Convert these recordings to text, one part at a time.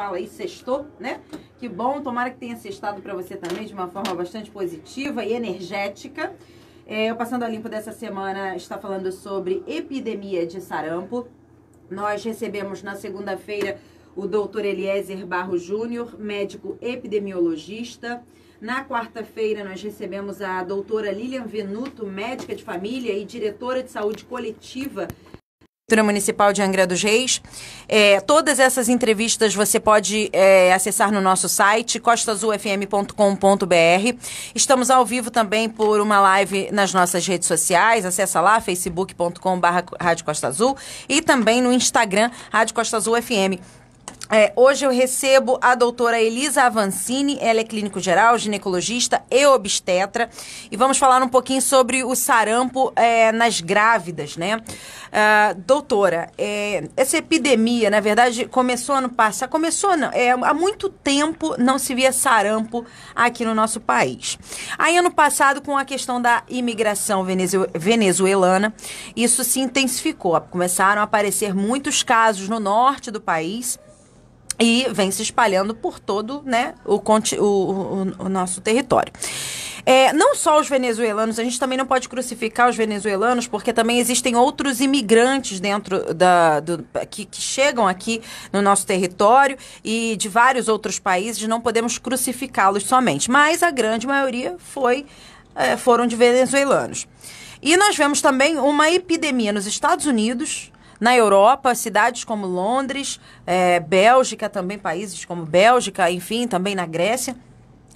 fala aí, sextou, né? Que bom, tomara que tenha sextado para você também de uma forma bastante positiva e energética. É, eu Passando a Limpo dessa semana está falando sobre epidemia de sarampo. Nós recebemos na segunda-feira o doutor Eliezer Barro Júnior, médico epidemiologista. Na quarta-feira, nós recebemos a doutora Lilian Venuto, médica de família e diretora de saúde coletiva Prefeitura Municipal de Angra dos Reis. É, todas essas entrevistas você pode é, acessar no nosso site, costazulfm.com.br. Estamos ao vivo também por uma live nas nossas redes sociais. Acessa lá, facebook.com.br Rádio Costa Azul e também no Instagram, Rádio Costa Azul FM. É, hoje eu recebo a doutora Elisa Avancini, ela é clínico geral, ginecologista e obstetra, e vamos falar um pouquinho sobre o sarampo é, nas grávidas, né? Uh, doutora, é, essa epidemia, na verdade, começou ano passado, começou não, é, há muito tempo não se via sarampo aqui no nosso país. Aí ano passado, com a questão da imigração venezuelana, isso se intensificou, começaram a aparecer muitos casos no norte do país, e vem se espalhando por todo né, o, o, o, o nosso território. É, não só os venezuelanos, a gente também não pode crucificar os venezuelanos, porque também existem outros imigrantes dentro da. Do, que, que, chegam aqui no nosso território e de vários outros países, não podemos crucificá-los somente. Mas a grande maioria foi, é, foram de venezuelanos. E nós vemos também uma epidemia nos Estados Unidos na Europa, cidades como Londres, é, Bélgica também, países como Bélgica, enfim, também na Grécia.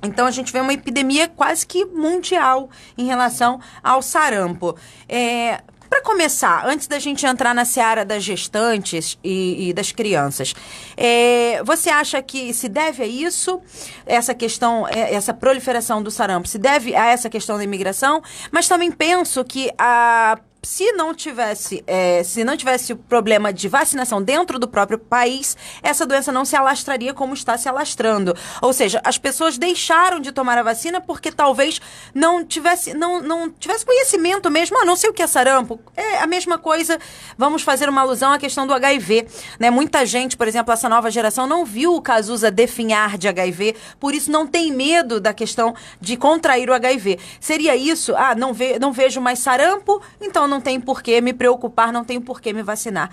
Então a gente vê uma epidemia quase que mundial em relação ao sarampo. É, para começar, antes da gente entrar na seara das gestantes e, e das crianças, é, você acha que se deve a isso, essa questão, é, essa proliferação do sarampo, se deve a essa questão da imigração? Mas também penso que a se não tivesse, é, se não tivesse problema de vacinação dentro do próprio país, essa doença não se alastraria como está se alastrando. Ou seja, as pessoas deixaram de tomar a vacina porque talvez não tivesse, não, não tivesse conhecimento mesmo, ah, não sei o que é sarampo. É a mesma coisa, vamos fazer uma alusão à questão do HIV. Né? Muita gente, por exemplo, essa nova geração não viu o Cazuza definhar de HIV, por isso não tem medo da questão de contrair o HIV. Seria isso? Ah, não, ve não vejo mais sarampo, então não tenho por que me preocupar, não tenho por que me vacinar.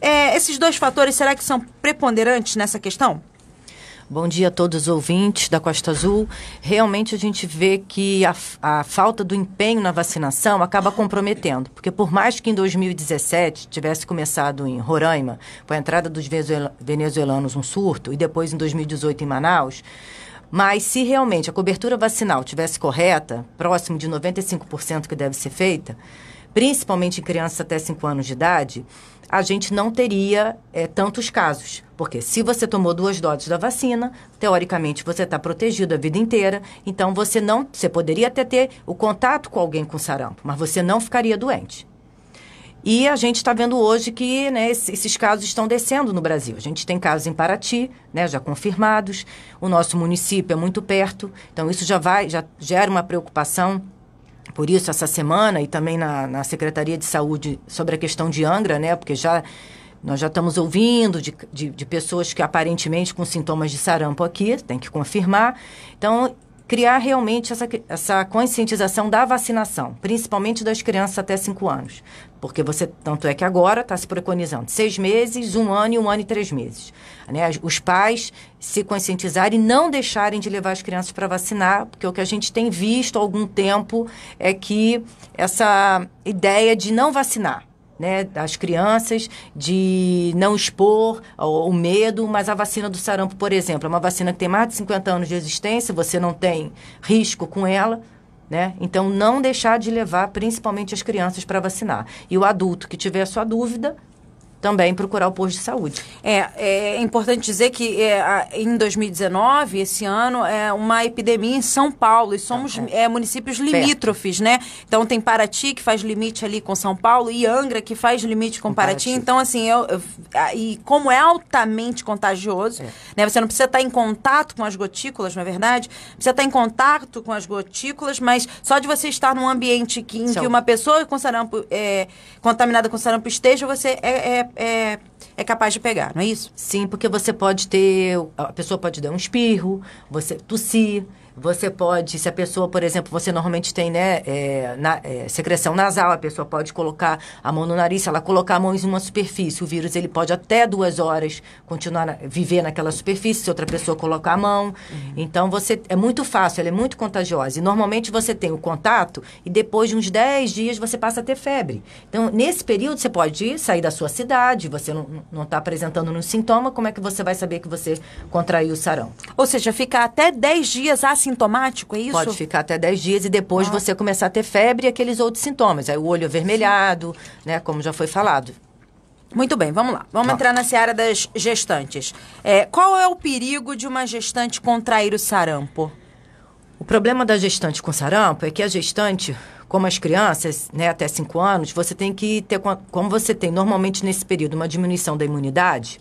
É, esses dois fatores, será que são preponderantes nessa questão? Bom dia a todos os ouvintes da Costa Azul. Realmente a gente vê que a, a, falta do empenho na vacinação acaba comprometendo, porque por mais que em 2017 tivesse começado em Roraima, com a entrada dos venezuelanos um surto, e depois em 2018 em Manaus, mas se realmente a cobertura vacinal tivesse correta, próximo de 95% que deve ser feita, principalmente em crianças até 5 anos de idade, a gente não teria é, tantos casos. Porque se você tomou duas doses da vacina, teoricamente você está protegido a vida inteira, então você não. Você poderia até ter o contato com alguém com sarampo, mas você não ficaria doente. E a gente está vendo hoje que né, esses casos estão descendo no Brasil. A gente tem casos em Paraty, né, já confirmados. O nosso município é muito perto, então isso já vai, já gera uma preocupação por isso, essa semana e também na, na Secretaria de Saúde sobre a questão de Angra, né? Porque já nós já estamos ouvindo de, de, de pessoas que aparentemente com sintomas de sarampo aqui, tem que confirmar. Então, criar realmente essa, essa conscientização da vacinação, principalmente das crianças até 5 anos. Porque você, tanto é que agora está se preconizando seis meses, um ano e um ano e três meses. Né? Os pais se conscientizarem e não deixarem de levar as crianças para vacinar, porque o que a gente tem visto há algum tempo é que essa ideia de não vacinar, né, as crianças, de não expor o medo, mas a vacina do sarampo, por exemplo, é uma vacina que tem mais de 50 anos de existência, você não tem risco com ela, né? Então, não deixar de levar principalmente as crianças para vacinar. E o adulto que tiver a sua dúvida, também procurar o posto de saúde. É, é, é importante dizer que é, em 2019, esse ano, é uma epidemia em São Paulo e somos uhum. é, municípios limítrofes, né? Então tem Paraty que faz limite ali com São Paulo e Angra que faz limite com, com Paraty. Paraty. Então assim, eu, eu, e como é altamente contagioso, é. né? Você não precisa estar em contato com as gotículas, não é verdade? Precisa estar em contato com as gotículas, mas só de você estar num ambiente que, em São. que uma pessoa com sarampo é, contaminada com sarampo esteja, você é, é é, é capaz de pegar, não é isso? Sim, porque você pode ter. A pessoa pode dar um espirro, você tossir. Você pode, se a pessoa, por exemplo, você normalmente tem né, é, na, é, secreção nasal, a pessoa pode colocar a mão no nariz, se ela colocar a mão em uma superfície, o vírus ele pode até duas horas continuar a viver naquela superfície, se outra pessoa colocar a mão. Uhum. Então, você é muito fácil, ela é muito contagiosa. E normalmente você tem o contato e depois de uns 10 dias você passa a ter febre. Então, nesse período, você pode ir, sair da sua cidade, você não está apresentando nenhum sintoma, como é que você vai saber que você contraiu o sarão? Ou seja, fica até 10 dias a assintomático, é isso? Pode ficar até 10 dias e depois ah. você começar a ter febre e aqueles outros sintomas. Aí o olho avermelhado, Sim. né? Como já foi falado. Muito bem, vamos lá. Vamos tá. entrar na seara das gestantes. É, qual é o perigo de uma gestante contrair o sarampo? O problema da gestante com sarampo é que a gestante, como as crianças, né, até 5 anos, você tem que ter, como você tem normalmente nesse período, uma diminuição da imunidade,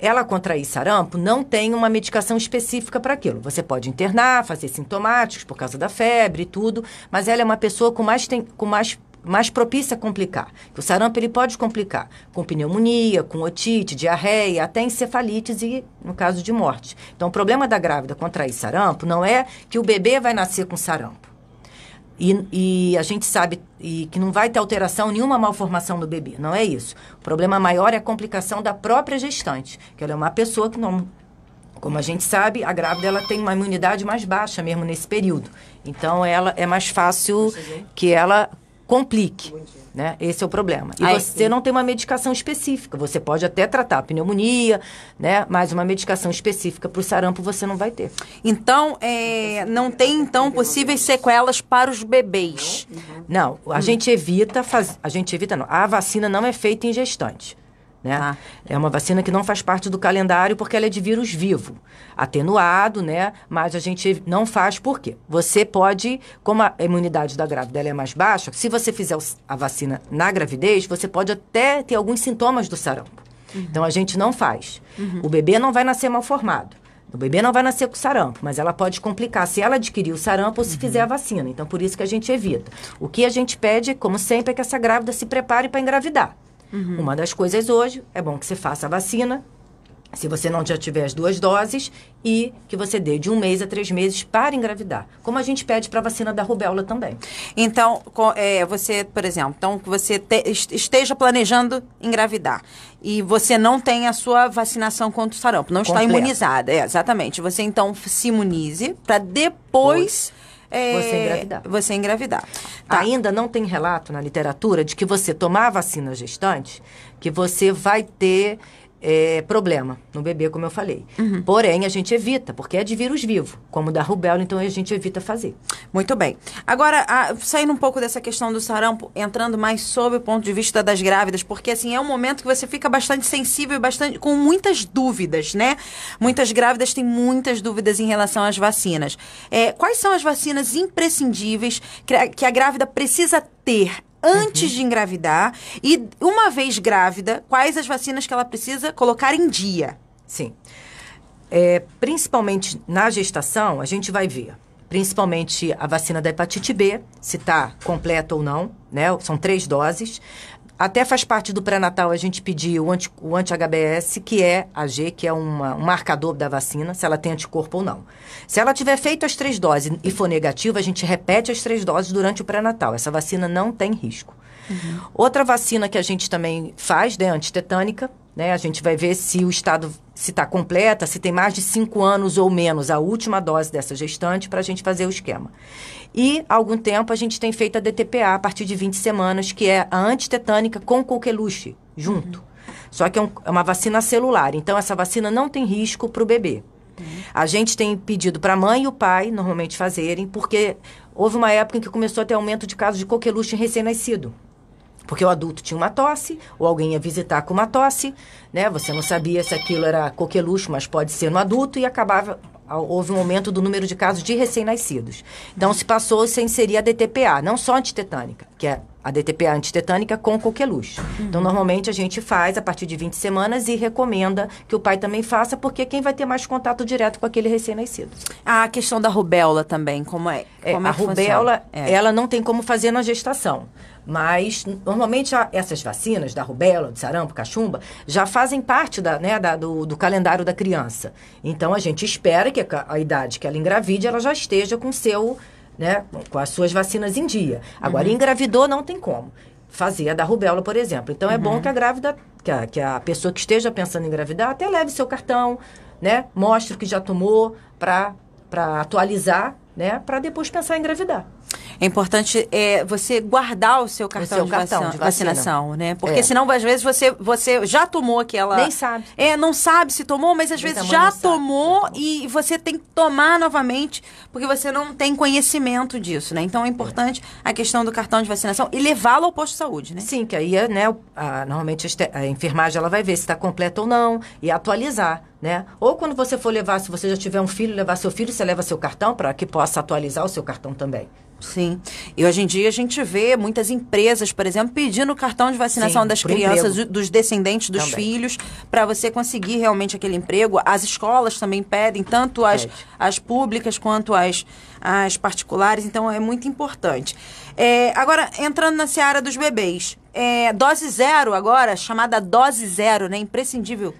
ela contrair sarampo não tem uma medicação específica para aquilo. Você pode internar, fazer sintomáticos por causa da febre e tudo, mas ela é uma pessoa com mais, tem, com mais mais propícia a complicar. O sarampo ele pode complicar com pneumonia, com otite, diarreia, até encefalites e, no caso de morte. Então, o problema da grávida contrair sarampo não é que o bebê vai nascer com sarampo. E, e, a gente sabe e que não vai ter alteração, nenhuma malformação no bebê. Não é isso. O problema maior é a complicação da própria gestante, que ela é uma pessoa que não. Como a gente sabe, a grávida ela tem uma imunidade mais baixa mesmo nesse período. Então, ela é mais fácil que ela complique. Né? Esse é o problema. E você sim. não tem uma medicação específica. Você pode até tratar a pneumonia, né? mas uma medicação específica para o sarampo você não vai ter. Então, é, não eh, tem então possíveis sequelas para os bebês? Não, uhum. a hum. gente evita, fazer. a gente evita não. A vacina não é feita em gestante. Né? Tá. É uma vacina que não faz parte do calendário porque ela é de vírus vivo, atenuado, né? Mas a gente não faz por quê? Você pode, como a imunidade da grávida é mais baixa, se você fizer a vacina na gravidez, você pode até ter alguns sintomas do sarampo. Uhum. Então a gente não faz. Uhum. O bebê não vai nascer mal formado. O bebê não vai nascer com sarampo, mas ela pode complicar se ela adquirir o sarampo ou se uhum. fizer a vacina. Então, por isso que a gente evita. O que a gente pede, como sempre, é que essa grávida se prepare para engravidar. Uhum. Uma das coisas hoje é bom que você faça a vacina, se você não já tiver as duas doses, e que você dê de um mês a três meses para engravidar, como a gente pede para a vacina da rubéola também. Então, é, você, por exemplo, então você te, esteja planejando engravidar e você não tem a sua vacinação contra o sarampo, não Completa. está imunizada, é, exatamente. Você então se imunize para depois. Pois é, você engravidar. Você engravidar. Tá. Ainda não tem relato na literatura de que você tomar vacina gestante, que você vai ter é, problema no bebê, como eu falei. Uhum. Porém, a gente evita, porque é de vírus vivo, como da rubéola, então a gente evita fazer. Muito bem. Agora, a, saindo um pouco dessa questão do sarampo, entrando mais sob o ponto de vista das grávidas, porque assim é um momento que você fica bastante sensível e bastante com muitas dúvidas, né? Muitas grávidas têm muitas dúvidas em relação às vacinas. É, quais são as vacinas imprescindíveis que a, que a grávida precisa ter antes uhum. de engravidar e, uma vez grávida, quais as vacinas que ela precisa colocar em dia. Sim. É, principalmente na gestação, a gente vai ver principalmente a vacina da hepatite B, se está completa ou não, né? São três doses até faz parte do pré-natal a gente pedir o, anti, anti-HBS, que é a G, que é uma, um marcador da vacina, se ela tem anticorpo ou não. Se ela tiver feito as três doses e for negativa, a gente repete as três doses durante o pré-natal. Essa vacina não tem risco. Uhum. Outra vacina que a gente também faz, né, antitetânica, né, a gente vai ver se o estado se está completa, se tem mais de cinco anos ou menos a última dose dessa gestante para a gente fazer o esquema. E há algum tempo a gente tem feito a DTPA a partir de 20 semanas, que é a antitetânica com coqueluche junto. Uhum. Só que é, um, é, uma vacina celular, então essa vacina não tem risco para o bebê. Uhum. A gente tem pedido para a mãe e o pai normalmente fazerem, porque houve uma época em que começou a ter aumento de casos de coqueluche em recém-nascido. Porque o adulto tinha uma tosse, ou alguém ia visitar com uma tosse, né? Você não sabia se aquilo era coqueluche, mas pode ser no adulto, e acabava houve um aumento do número de casos de recém-nascidos. Então, se passou sem inserir a DTPA, não só antitetânica, que é a DTPA antitetânica com coqueluche. Uhum. Então, normalmente a gente faz a partir de 20 semanas e recomenda que o pai também faça, porque quem vai ter mais contato direto com aquele recém-nascido. Ah, a questão da rubéola também, como é? é como é, é a rubéola, é. ela não tem como fazer na gestação. Mas, normalmente, essas vacinas da rubéola, do sarampo, cachumba, já fazem parte da, né, da, do, do, calendário da criança. Então, a gente espera que a, a idade que ela engravide, ela já esteja com seu... Né, com as suas vacinas em dia. Agora, uhum. engravidou, não tem como fazer a da rubéola, por exemplo. Então, é uhum. bom que a grávida, que a, que a pessoa que esteja pensando em engravidar, até leve seu cartão, né? Mostre o que já tomou para atualizar, né? Para depois pensar em engravidar. É importante é, você guardar o seu cartão, o seu de, cartão vacina, de, vacinação, né? Porque é. senão, às vezes, você, você já tomou aquela. Nem sabe. É, não sabe se tomou, mas às Nem vezes já tomou, sabe. e você tem que tomar novamente, porque você não tem conhecimento disso, né? Então é importante é. a questão do cartão de vacinação e levá-lo ao posto de saúde, né? Sim, que aí, é, né, a, normalmente a enfermagem ela vai ver se está completo ou não e atualizar. Né? Ou quando você for levar, se você já tiver um filho, levar seu filho, você leva seu cartão para que possa atualizar o seu cartão também. Sim. E hoje em dia a gente vê muitas empresas, por exemplo, pedindo o cartão de vacinação Sim, das crianças, emprego. dos descendentes, dos também. filhos, para você conseguir realmente aquele emprego. As escolas também pedem, tanto as, Pede. as públicas quanto as, as particulares, então é muito importante. É, agora, entrando na seara dos bebês, é, dose zero agora, chamada dose zero, né? Imprescindível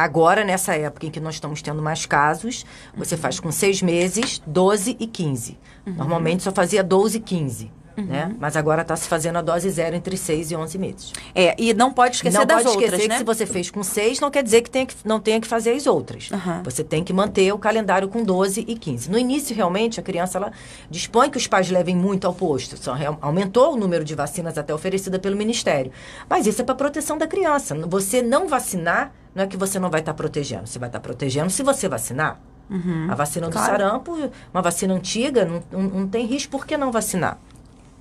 Agora, nessa época em que nós estamos tendo mais casos, você uhum. faz com seis meses, 12 e 15. Uhum. Normalmente só fazia 12 e 15. Né? Uhum. Né? Mas agora está se fazendo a dose zero entre 6 e 11 meses. É, e não pode esquecer não das pode outras, esquecer né? que se você fez com 6, não quer dizer que, tem que não tenha que fazer as outras. Uhum. Você tem que manter o calendário com 12 e 15. No início, realmente, a criança ela dispõe que os pais levem muito ao posto. Só aumentou o número de vacinas até oferecida pelo Ministério. Mas isso é para proteção da criança. Você não vacinar não é que você não vai estar tá protegendo. Você vai estar tá protegendo se você vacinar. Uhum. A vacina do claro. sarampo, uma vacina antiga, não, não, não tem risco, por que não vacinar?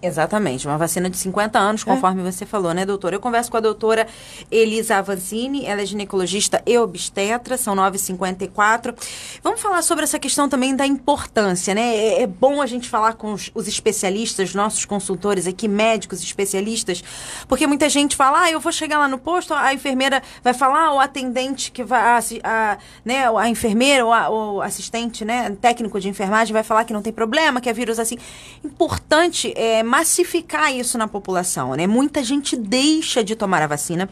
Exatamente, uma vacina de 50 anos, é. conforme é. você falou, né, doutora? Eu converso com a doutora Elisa Avanzini, ela é ginecologista e obstetra, são 9h54. Vamos falar sobre essa questão também da importância, né? É, é bom a gente falar com os, os, especialistas, nossos consultores aqui, médicos especialistas, porque muita gente fala, ah, eu vou chegar lá no posto, a enfermeira vai falar, o atendente que vai, a, a, né, a enfermeira ou, a, ou assistente, né, técnico de enfermagem vai falar que não tem problema, que é vírus assim. Importante é massificar isso na população, né? Muita gente deixa de tomar a vacina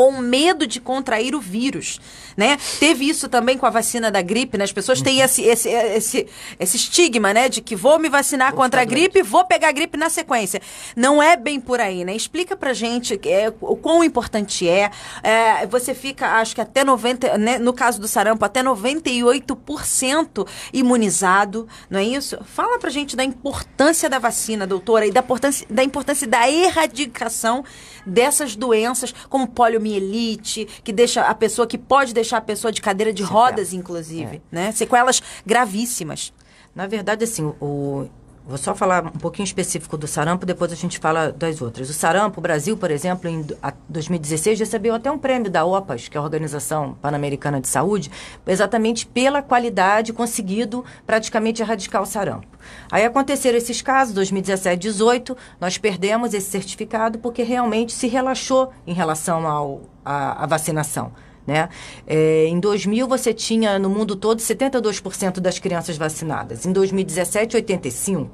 com medo de contrair o vírus, né? Teve isso também com a vacina da gripe, né? As pessoas têm esse, esse, esse, esse estigma, né? De que vou me vacinar vou contra a gripe, e vou pegar a gripe na sequência. Não é bem por aí, né? Explica pra gente é, o quão importante é. é. Você fica, acho que até 90, né? no caso do sarampo, até 98% imunizado, não é isso? Fala pra gente da importância da vacina, doutora, e da importância da, importância da erradicação dessas doenças como poliomielite, elite que deixa a pessoa, que pode deixar a pessoa de cadeira de rodas, é. inclusive, é. né? Sequelas gravíssimas. Na verdade, assim, o, Vou só falar um pouquinho específico do sarampo, depois a gente fala das outras. O sarampo, o Brasil, por exemplo, em 2016 recebeu até um prêmio da OPAS, que é a Organização Pan-Americana de Saúde, exatamente pela qualidade conseguido praticamente erradicar o sarampo. Aí aconteceram esses casos, 2017 18, nós perdemos esse certificado porque realmente se relaxou em relação ao, à vacinação. Né? É, em 2000, você tinha no mundo todo 72% das crianças vacinadas. Em 2017, 85%.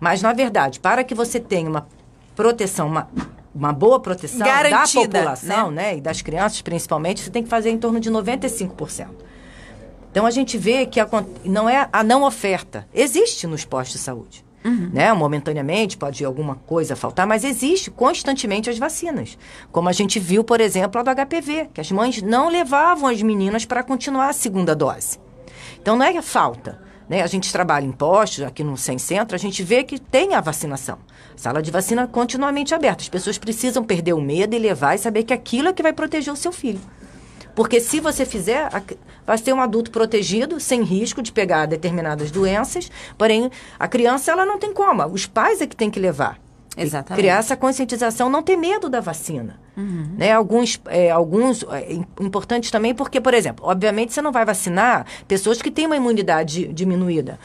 Mas, na verdade, para que você tenha uma proteção, uma, uma boa proteção Garantida, da né? população né? né? e das crianças, principalmente, você tem que fazer em torno de 95%. Então, a gente vê que a, não é a não oferta. Existe nos postos de saúde. Uhum. Né? Momentaneamente pode alguma coisa faltar, mas existe constantemente as vacinas. Como a gente viu, por exemplo, a do HPV, que as mães não levavam as meninas para continuar a segunda dose. Então não é, é falta. Né? A gente trabalha em postos, aqui no Sem Centro, a gente vê que tem a vacinação. Sala de vacina continuamente aberta. As pessoas precisam perder o medo e levar e saber que aquilo é que vai proteger o seu filho. Porque se você fizer, vai ter um adulto protegido, sem risco de pegar determinadas doenças, porém a criança ela não tem como, os pais é que tem que levar. Exatamente. Criar essa conscientização, não ter medo da vacina. Uhum. Né? Alguns, é, alguns é, importantes também, porque, por exemplo, obviamente você não vai vacinar pessoas que têm uma imunidade diminuída.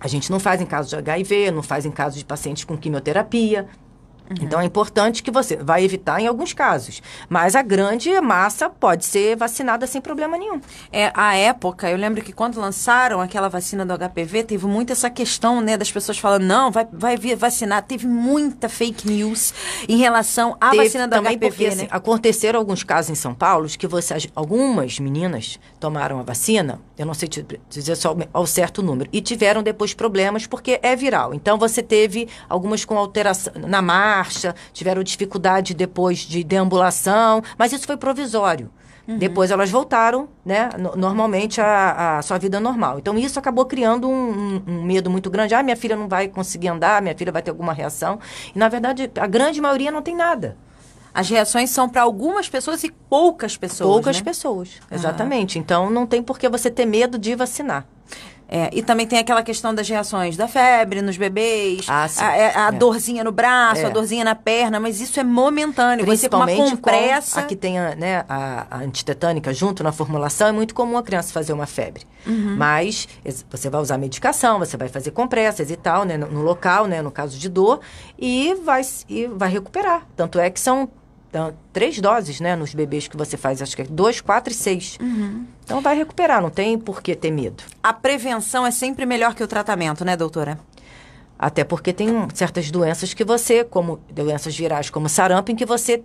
A gente não faz em casos de HIV, não faz em casos de pacientes com quimioterapia, Uhum. Então é importante que você vai evitar em alguns casos, mas a grande massa pode ser vacinada sem problema nenhum. É, a época, eu lembro que quando lançaram aquela vacina do HPV, teve muita essa questão, né, das pessoas falando, não, vai, vai vacinar, teve muita fake news em relação à teve vacina do também HPV, porque, né? Assim, aconteceram alguns casos em São Paulo que você, algumas meninas tomaram a vacina, eu não sei te dizer só ao certo número, e tiveram depois problemas porque é viral. Então você teve algumas com alteração na massa marcha, tiveram dificuldade depois de deambulação, mas isso foi provisório. Uhum. Depois elas voltaram, né, normalmente a, a, sua vida normal. Então isso acabou criando um, um, um, medo muito grande. Ah, minha filha não vai conseguir andar, minha filha vai ter alguma reação. E na verdade a grande maioria não tem nada. As reações são para algumas pessoas e poucas pessoas. Poucas né? pessoas, ah. exatamente. Uhum. Então não tem por que você ter medo de vacinar. É, e também tem aquela questão das reações da febre nos bebês, ah, a, é, a é. dorzinha no braço, é. a dorzinha na perna, mas isso é momentâneo. Você com uma compressa. Com a que tem a, né, a, a, antitetânica junto na formulação, é muito comum a criança fazer uma febre. Uhum. Mas você vai usar medicação, você vai fazer compressas e tal, né, no, no local, né, no caso de dor, e vai, e vai recuperar. Tanto é que são então, três doses, né, nos bebês que você faz, acho que é dois, quatro e seis. Uhum. Então vai recuperar, não tem por que ter medo. A prevenção é sempre melhor que o tratamento, né, doutora? Até porque tem certas doenças que você, como doenças virais como sarampo, em que você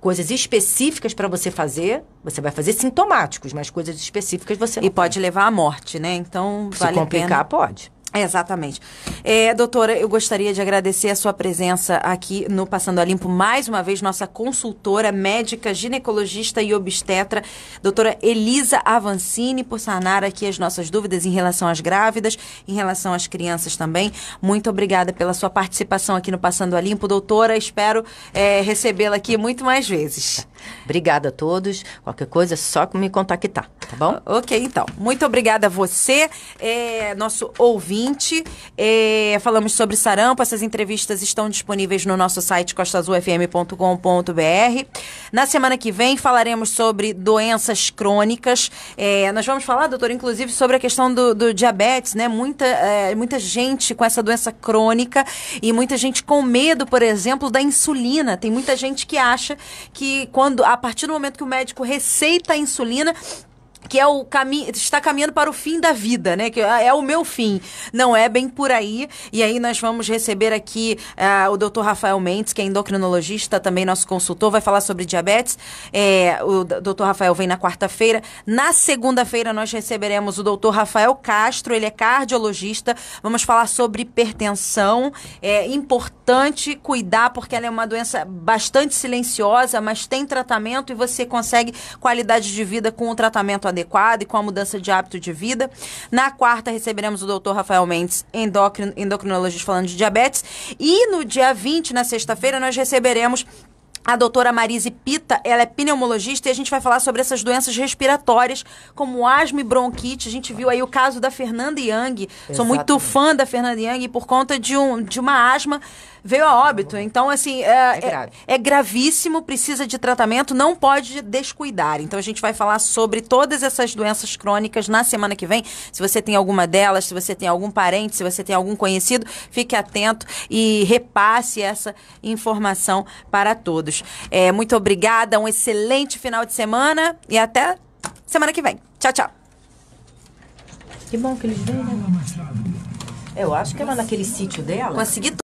coisas específicas para você fazer, você vai fazer sintomáticos, mas coisas específicas você não E pode levar à morte, né? Então, Se vale complicar, pode exatamente. É, doutora, eu gostaria de agradecer a sua presença aqui no Passando a Limpo, mais uma vez, nossa consultora médica, ginecologista e obstetra, doutora Elisa Avancini, por sanar aqui as nossas dúvidas em relação às grávidas, em relação às crianças também. Muito obrigada pela sua participação aqui no Passando a Limpo, doutora. Espero é, recebê-la aqui muito mais vezes. Obrigada a todos. Qualquer coisa, é só me contactar, tá bom? Ok, então. Muito obrigada a você, é, nosso ouvinte ouvinte. É, falamos sobre sarampo. Essas entrevistas estão disponíveis no nosso site costazulfm.com.br. Na semana que vem falaremos sobre doenças crônicas. É, nós vamos falar, doutor, inclusive, sobre a questão do, do diabetes, né? Muita, é, muita gente com essa doença crônica e muita gente com medo, por exemplo, da insulina. Tem muita gente que acha que quando, a partir do momento que o médico receita a insulina, que é o caminho está caminhando para o fim da vida, né? Que é o meu fim, não é bem por aí. E aí nós vamos receber aqui uh, o Dr. Rafael Mendes, que é endocrinologista, também nosso consultor, vai falar sobre diabetes. É, o Dr. Rafael vem na quarta-feira. Na segunda-feira nós receberemos o Dr. Rafael Castro, ele é cardiologista. Vamos falar sobre hipertensão. É importante cuidar porque ela é uma doença bastante silenciosa, mas tem tratamento e você consegue qualidade de vida com o tratamento adequado adequada e com a mudança de hábito de vida. Na quarta, receberemos o doutor Rafael Mendes, endocrinologista, falando de diabetes. E no dia 20, na sexta-feira, nós receberemos a doutora Marise Pita, ela é pneumologista e a gente vai falar sobre essas doenças respiratórias, como asma e bronquite. A gente viu aí o caso da Fernanda Young. Exatamente. Sou muito fã da Fernanda Young e por conta de, um, de uma asma veio a óbito. Então, assim, é, é, é grave. é, é gravíssimo, precisa de tratamento, não pode descuidar. Então, a gente vai falar sobre todas essas doenças crônicas na semana que vem. Se você tem alguma delas, se você tem algum parente, se você tem algum conhecido, fique atento e repasse essa informação para todos. É, muito obrigada, um excelente final de semana e até semana que vem. Tchau, tchau. Que bom que eles vêm, né? Eu acho que ela é naquele sítio dela. Consegui